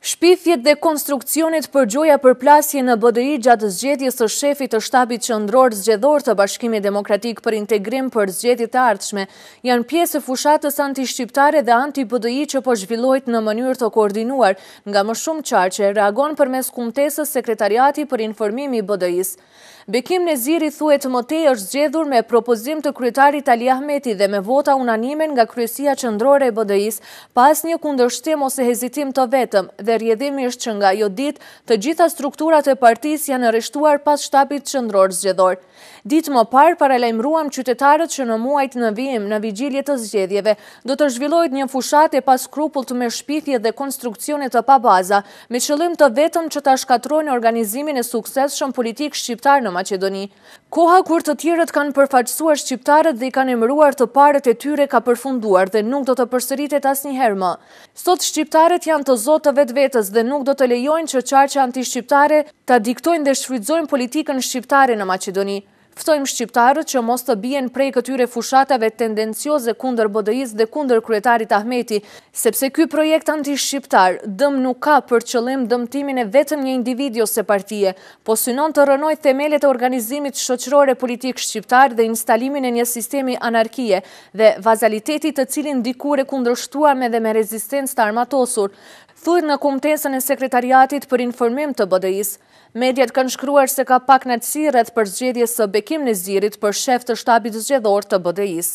Shpifjet dhe konstrukcionit për gjoja për plasje në BDI gjatë zgjetjes të shefit të shtabit qëndror zgjedhor të bashkimi demokratik për integrim për zgjetjit artëshme, janë pjesë fushatës anti-shqiptare dhe anti-BDI që po zhvillojt në mënyrë të koordinuar, nga më shumë qarë që reagon për mes kumtesës sekretariati për informimi i BDI-së. Bekim në ziri thuet mëtej është zgjedhur me propozim të kryetarit Ali Ahmeti dhe me vota unanimen nga kryesia qëndrore e BDI-së pas një kundërshtim ose hezitim të vetëm, dhe rjedhimisht që nga jo dit të gjitha strukturat e partis janë nërështuar pas shtapit qëndror zgjedor. Ditë më parë paralajmruam qytetarët që në muajt në vijim në vigjilje të zgjedhjeve, do të zhvillojt një fushat e pas krupull të me shpithje dhe konstrukcionit të pa baza, me qëllim të vetëm që të shkatrojnë organizimin e sukses shumë politikë shqiptar në Macedoni. Koha kur të tjërët kanë përfaqësuar shqiptarët dhe i kanë emruar të parët e tyre ka përfunduar dhe nuk do të përsëritet as një herë më. Sot shqiptarët janë të zotë të vetë vetës dhe nuk do të lejojnë që qarqë anti-shqiptare të diktojnë dhe shfridzojnë politikën shqiptare në Macedoni. Ftojmë shqiptarët që mos të bjen prej këtyre fushatave tendencioze kunder bodëjiz dhe kunder kryetarit Ahmeti, sepse ky projekt anti-shqiptar dëm nuk ka për qëllim dëmtimin e vetëm një individio se partije, po synon të rënoj themelet e organizimit shoqërore politik shqiptar dhe instalimin e një sistemi anarkie dhe vazalitetit të cilin dikure kundrështuar me dhe me rezistencë të armatosur thujt në kumtesën e sekretariatit për informim të bëdëjis. Mediat kanë shkruar se ka pak në cirët për zgjedje së bekim në zirit për shef të shtabit zgjedor të bëdëjis.